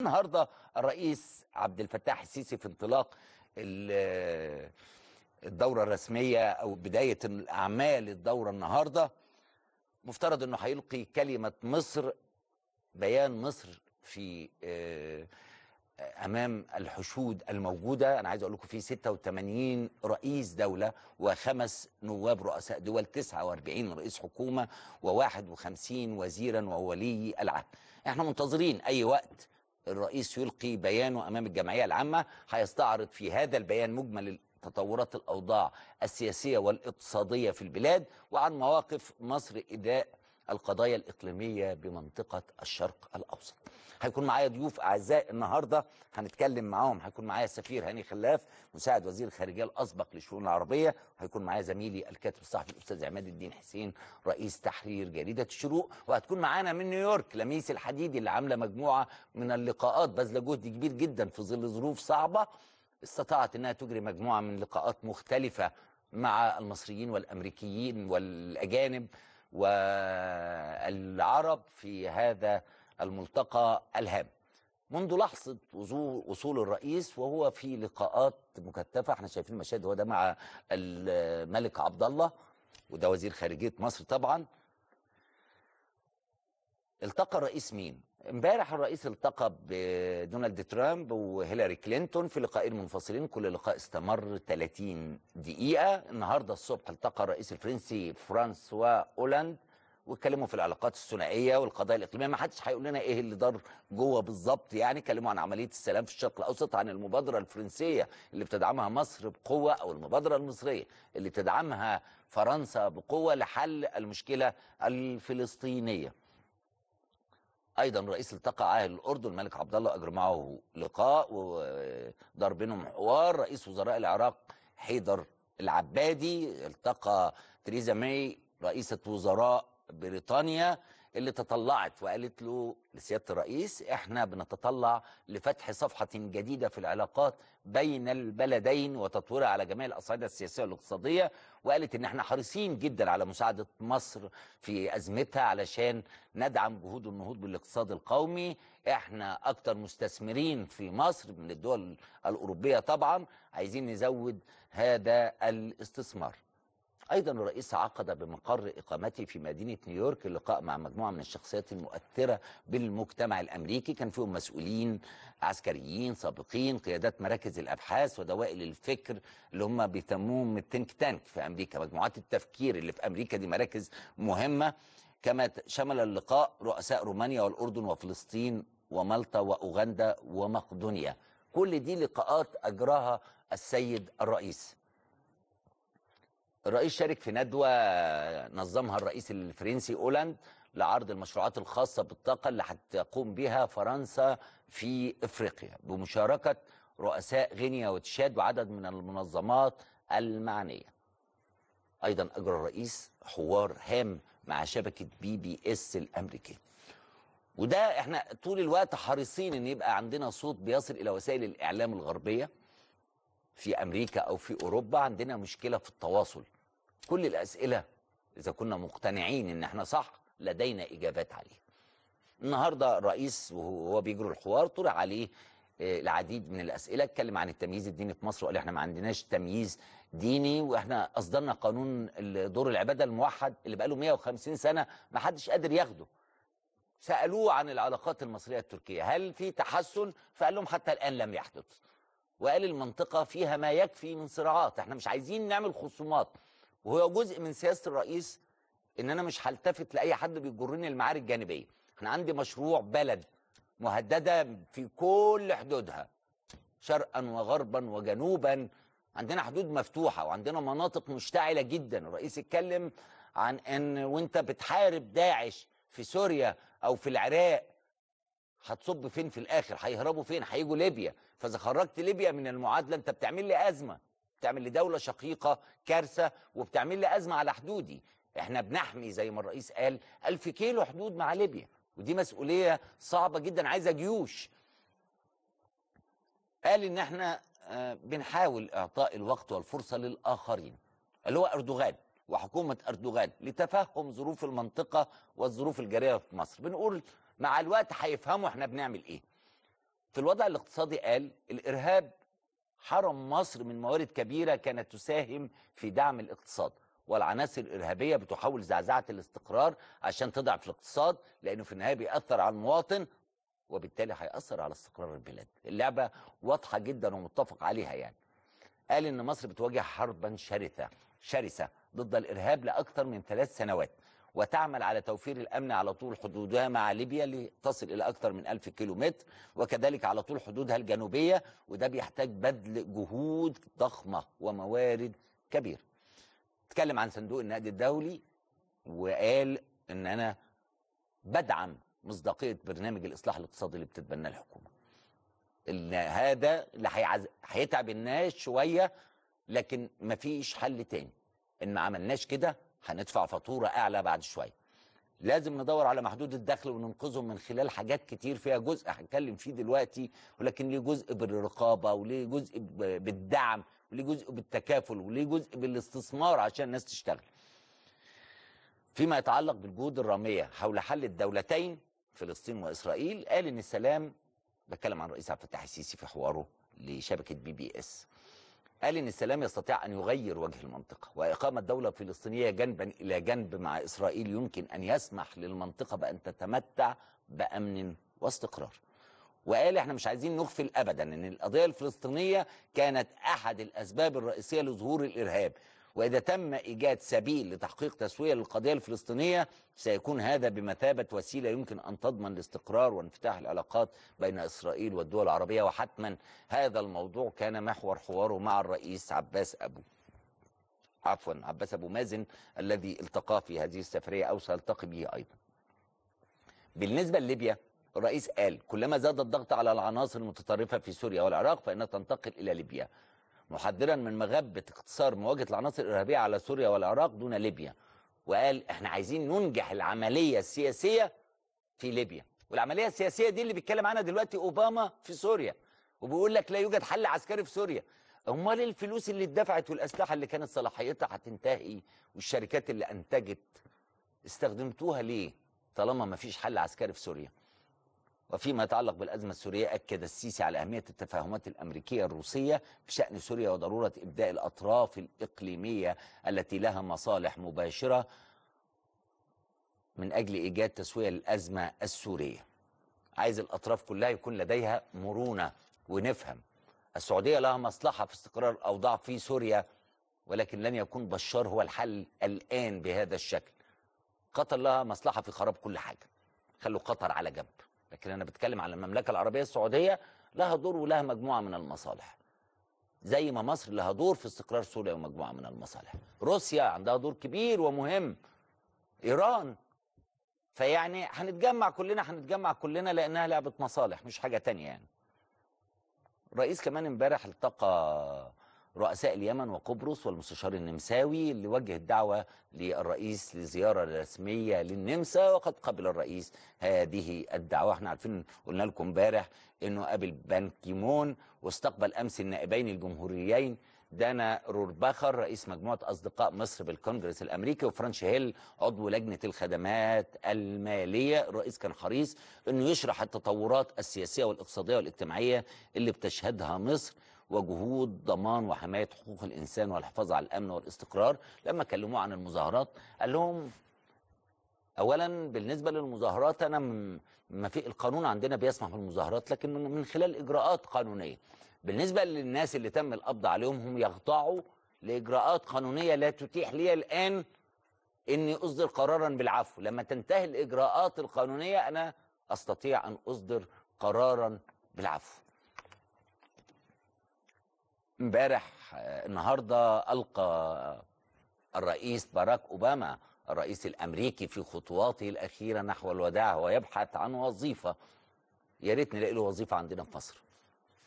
النهارده الرئيس عبد الفتاح السيسي في انطلاق الدوره الرسميه او بدايه اعمال الدوره النهارده مفترض انه هيلقي كلمه مصر بيان مصر في آه، امام الحشود الموجوده انا عايز اقول لكم في 86 رئيس دوله وخمس نواب رؤساء دول 49 رئيس حكومه و51 وزيرا وولي العهد احنا منتظرين اي وقت الرئيس يلقي بيانه أمام الجمعية العامة هيستعرض في هذا البيان مجمل تطورات الأوضاع السياسية والاقتصادية في البلاد وعن مواقف مصر إداء القضايا الإقليمية بمنطقة الشرق الأوسط هيكون معايا ضيوف اعزاء النهارده هنتكلم معاهم هيكون معايا السفير هاني خلاف مساعد وزير الخارجيه الاسبق للشؤون العربيه وهيكون معايا زميلي الكاتب الصحفي الاستاذ عماد الدين حسين رئيس تحرير جريده الشروق وهتكون معانا من نيويورك لميس الحديدي اللي عامله مجموعه من اللقاءات بذله جهد كبير جدا في ظل ظروف صعبه استطاعت انها تجري مجموعه من لقاءات مختلفه مع المصريين والامريكيين والاجانب والعرب في هذا الملتقى الهام منذ لحظة وصول الرئيس وهو في لقاءات مكثفة احنا شايفين مشاهد هو ده مع الملك عبد الله وده وزير خارجية مصر طبعا التقى الرئيس مين امبارح الرئيس التقى بدونالد ترامب وهيلاري كلينتون في لقاءين منفصلين كل لقاء استمر 30 دقيقة النهاردة الصبح التقى الرئيس الفرنسي فرانسوا أولاند واتكلموا في العلاقات الثنائيه والقضايا الاقليميه ما حدش هيقول لنا ايه اللي دار جوه بالظبط يعني اتكلموا عن عمليه السلام في الشرق الاوسط عن المبادره الفرنسيه اللي بتدعمها مصر بقوه او المبادره المصريه اللي بتدعمها فرنسا بقوه لحل المشكله الفلسطينيه ايضا رئيس التقى عاهل الاردن الملك عبد الله اجرى معه لقاء ودار بينهم حوار رئيس وزراء العراق حيدر العبادي التقى تريزا ماي رئيسة وزراء بريطانيا اللي تطلعت وقالت له لسيادة الرئيس احنا بنتطلع لفتح صفحة جديدة في العلاقات بين البلدين وتطويرها على جميع الأصعدة السياسية والاقتصادية وقالت ان احنا حريصين جدا على مساعدة مصر في أزمتها علشان ندعم جهود النهوض بالاقتصاد القومي احنا أكتر مستثمرين في مصر من الدول الأوروبية طبعا عايزين نزود هذا الاستثمار أيضا الرئيس عقد بمقر إقامته في مدينة نيويورك لقاء مع مجموعة من الشخصيات المؤثرة بالمجتمع الأمريكي كان فيهم مسؤولين عسكريين سابقين قيادات مراكز الأبحاث ودوائل الفكر اللي هم بيسموهم التنك تانك في أمريكا مجموعات التفكير اللي في أمريكا دي مراكز مهمة كما شمل اللقاء رؤساء رومانيا والأردن وفلسطين ومالطا وأوغندا ومقدونيا كل دي لقاءات أجراها السيد الرئيس الرئيس شارك في ندوة نظمها الرئيس الفرنسي أولاند لعرض المشروعات الخاصة بالطاقة اللي هتقوم بها فرنسا في إفريقيا بمشاركة رؤساء غينيا وتشاد وعدد من المنظمات المعنية أيضا أجرى الرئيس حوار هام مع شبكة بي بي إس الأمريكية وده احنا طول الوقت حريصين ان يبقى عندنا صوت بيصل الى وسائل الاعلام الغربيه في امريكا او في اوروبا عندنا مشكله في التواصل كل الأسئلة إذا كنا مقتنعين إن احنا صح لدينا إجابات عليها النهاردة الرئيس وهو بيجروا الحوار طلع عليه آه، العديد من الأسئلة اتكلم عن التمييز الديني في مصر وقال احنا ما عندناش تمييز ديني واحنا أصدرنا قانون دور العبادة الموحد اللي بقاله 150 سنة ما حدش قادر ياخده سألوه عن العلاقات المصرية التركية هل في تحسن فقال لهم حتى الآن لم يحدث وقال المنطقة فيها ما يكفي من صراعات احنا مش عايزين نعمل خصومات وهو جزء من سياسه الرئيس ان انا مش هلتفت لاي حد بيجرني المعارك الجانبيه انا عندي مشروع بلد مهدده في كل حدودها شرقا وغربا وجنوبا عندنا حدود مفتوحه وعندنا مناطق مشتعله جدا الرئيس اتكلم عن ان وانت بتحارب داعش في سوريا او في العراق هتصب فين في الاخر هيهربوا فين هيجوا ليبيا فاذا خرجت ليبيا من المعادله انت بتعمل لي ازمه بتعمل لدولة شقيقة كارثة وبتعمل لي أزمة على حدودي احنا بنحمي زي ما الرئيس قال ألف كيلو حدود مع ليبيا ودي مسؤولية صعبة جدا عايزة جيوش قال ان احنا آه، بنحاول اعطاء الوقت والفرصة للآخرين اللي هو أردوغان وحكومة أردوغان لتفهم ظروف المنطقة والظروف الجارية في مصر بنقول مع الوقت هيفهموا احنا بنعمل ايه في الوضع الاقتصادي قال الإرهاب حرم مصر من موارد كبيرة كانت تساهم في دعم الاقتصاد والعناصر الإرهابية بتحاول زعزعة الاستقرار عشان تضعف الاقتصاد لأنه في النهاية بيأثر على المواطن وبالتالي هيأثر على استقرار البلاد اللعبة واضحة جدا ومتفق عليها يعني قال إن مصر بتواجه حربا شرسة شرسة ضد الإرهاب لأكثر من ثلاث سنوات وتعمل على توفير الأمن على طول حدودها مع ليبيا اللي تصل إلى أكثر من 1000 كيلومتر وكذلك على طول حدودها الجنوبية وده بيحتاج بذل جهود ضخمة وموارد كبيرة اتكلم عن صندوق النقد الدولي وقال ان انا بدعم مصداقية برنامج الإصلاح الاقتصادي اللي بتتبناه الحكومة إن هذا اللي هيتعب الناس شوية لكن مفيش حل تاني إن ما عملناش كده هندفع فاتوره اعلى بعد شويه لازم ندور على محدود الدخل وننقذهم من خلال حاجات كتير فيها جزء هنتكلم فيه دلوقتي ولكن ليه جزء بالرقابه وليه جزء بالدعم وليه جزء بالتكافل وليه جزء بالاستثمار عشان الناس تشتغل فيما يتعلق بالجهود الراميه حول حل الدولتين فلسطين واسرائيل قال ان السلام بتكلم عن رئيس عبد الفتاح السيسي في حواره لشبكه بي بي اس قال إن السلام يستطيع أن يغير وجه المنطقة وإقامة دولة فلسطينية جنبا إلى جنب مع إسرائيل يمكن أن يسمح للمنطقة بأن تتمتع بأمن واستقرار وقال احنا مش عايزين نغفل أبدا أن القضية الفلسطينية كانت أحد الأسباب الرئيسية لظهور الإرهاب وإذا تم إيجاد سبيل لتحقيق تسوية للقضية الفلسطينية سيكون هذا بمثابة وسيلة يمكن أن تضمن الاستقرار وانفتاح العلاقات بين إسرائيل والدول العربية وحتما هذا الموضوع كان محور حواره مع الرئيس عباس أبو عفوا عباس أبو مازن الذي التقاه في هذه السفرية أو سيلتقي به أيضا بالنسبة لليبيا الرئيس قال كلما زاد الضغط على العناصر المتطرفة في سوريا والعراق فإنها تنتقل إلى ليبيا محذرا من مغبة اقتصار مواجهة العناصر الإرهابية على سوريا والعراق دون ليبيا وقال احنا عايزين ننجح العملية السياسية في ليبيا والعملية السياسية دي اللي بيتكلم عنها دلوقتي أوباما في سوريا وبيقول لك لا يوجد حل عسكري في سوريا امال الفلوس اللي اتدفعت والاسلحه اللي كانت صلاحيتها هتنتهي والشركات اللي انتجت استخدمتوها ليه طالما ما فيش حل عسكري في سوريا وفيما يتعلق بالأزمة السورية أكد السيسي على أهمية التفاهمات الأمريكية الروسية بشأن سوريا وضرورة إبداء الأطراف الإقليمية التي لها مصالح مباشرة من أجل إيجاد تسوية للأزمة السورية عايز الأطراف كلها يكون لديها مرونة ونفهم السعودية لها مصلحة في استقرار الأوضاع في سوريا ولكن لن يكون بشار هو الحل الآن بهذا الشكل قطر لها مصلحة في خراب كل حاجة خلوا قطر على جنب لكن أنا بتكلم على المملكة العربية السعودية لها دور ولها مجموعة من المصالح زي ما مصر لها دور في استقرار سوريا ومجموعة من المصالح روسيا عندها دور كبير ومهم إيران فيعني هنتجمع كلنا هنتجمع كلنا لأنها لعبة مصالح مش حاجة تانية يعني الرئيس كمان امبارح التقى رؤساء اليمن وقبرص والمستشار النمساوي اللي وجه الدعوة للرئيس لزيارة رسمية للنمسا وقد قبل الرئيس هذه الدعوة احنا عارفين قلنا لكم امبارح انه قابل بان كيمون واستقبل امس النائبين الجمهوريين دانا رورباخر رئيس مجموعة أصدقاء مصر بالكونجرس الأمريكي وفرانش هيل عضو لجنة الخدمات المالية الرئيس كان حريص أنه يشرح التطورات السياسية والاقتصادية والاجتماعية اللي بتشهدها مصر وجهود ضمان وحماية حقوق الإنسان والحفاظ على الأمن والاستقرار لما كلموه عن المظاهرات قال لهم اولا بالنسبه للمظاهرات انا ما في القانون عندنا بيسمح بالمظاهرات لكن من خلال اجراءات قانونيه بالنسبه للناس اللي تم القبض عليهم هم يخضعوا لاجراءات قانونيه لا تتيح لي الان اني اصدر قرارا بالعفو لما تنتهي الاجراءات القانونيه انا استطيع ان اصدر قرارا بالعفو امبارح آه، النهارده القى الرئيس باراك اوباما الرئيس الامريكي في خطواته الاخيره نحو الوداع ويبحث عن وظيفه يا ريت نلاقي له وظيفه عندنا في مصر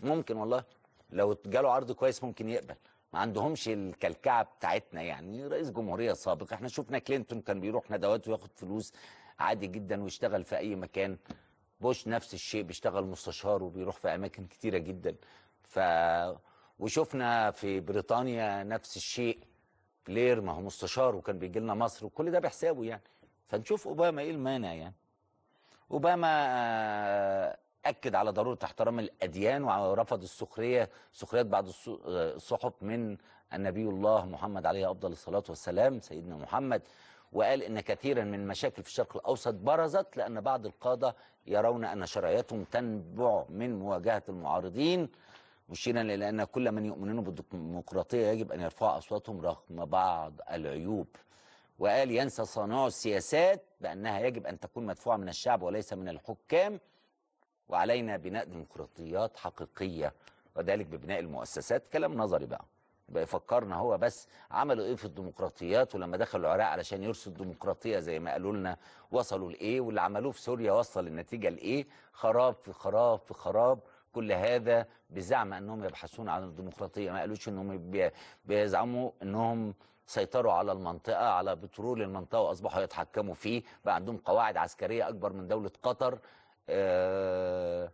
ممكن والله لو جاله عرض كويس ممكن يقبل ما عندهمش الكلكعه بتاعتنا يعني رئيس جمهوريه سابق احنا شفنا كلينتون كان بيروح ندوات وياخد فلوس عادي جدا ويشتغل في اي مكان بوش نفس الشيء بيشتغل مستشار وبيروح في اماكن كتيره جدا ف وشفنا في بريطانيا نفس الشيء بلير ما هو مستشار وكان بيجي لنا مصر وكل ده بحسابه يعني فنشوف اوباما ايه المانع يعني اوباما آه، اكد على ضروره احترام الاديان ورفض السخريه سخريات بعض آه، الصحف من النبي الله محمد عليه افضل الصلاه والسلام سيدنا محمد وقال ان كثيرا من مشاكل في الشرق الاوسط برزت لان بعض القاده يرون ان شرعيتهم تنبع من مواجهه المعارضين مشيرا الى ان كل من يؤمنون بالديمقراطيه يجب ان يرفعوا اصواتهم رغم بعض العيوب وقال ينسى صانعو السياسات بانها يجب ان تكون مدفوعه من الشعب وليس من الحكام وعلينا بناء ديمقراطيات حقيقيه وذلك ببناء المؤسسات كلام نظري بقى يبقى فكرنا هو بس عملوا ايه في الديمقراطيات ولما دخلوا العراق علشان يرسوا الديمقراطيه زي ما قالوا لنا وصلوا لايه واللي عملوه في سوريا وصل النتيجه لايه خراب في خراب في خراب كل هذا بزعم انهم يبحثون عن الديمقراطيه ما قالوش انهم بيزعموا انهم سيطروا على المنطقة على بترول المنطقة وأصبحوا يتحكموا فيه بقى عندهم قواعد عسكرية أكبر من دولة قطر آه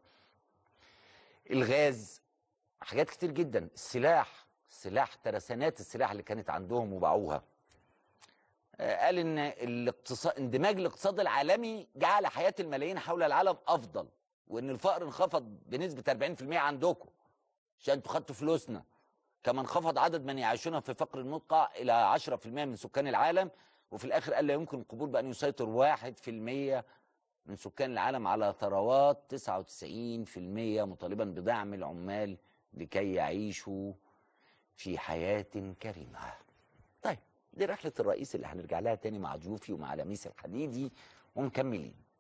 الغاز حاجات كتير جدا السلاح سلاح ترسانات السلاح اللي كانت عندهم وباعوها آه قال ان الاقتصاد اندماج الاقتصاد العالمي جعل حياة الملايين حول العالم أفضل وان الفقر انخفض بنسبه 40% عندكم عشان انتوا خدتوا فلوسنا كما انخفض عدد من يعيشون في فقر المدقع الى 10% من سكان العالم وفي الاخر قال لا يمكن القبول بان يسيطر 1% من سكان العالم على ثروات 99% مطالبا بدعم العمال لكي يعيشوا في حياة كريمة طيب دي رحلة الرئيس اللي هنرجع لها تاني مع ضيوفي ومع لميس الحديدي ومكملين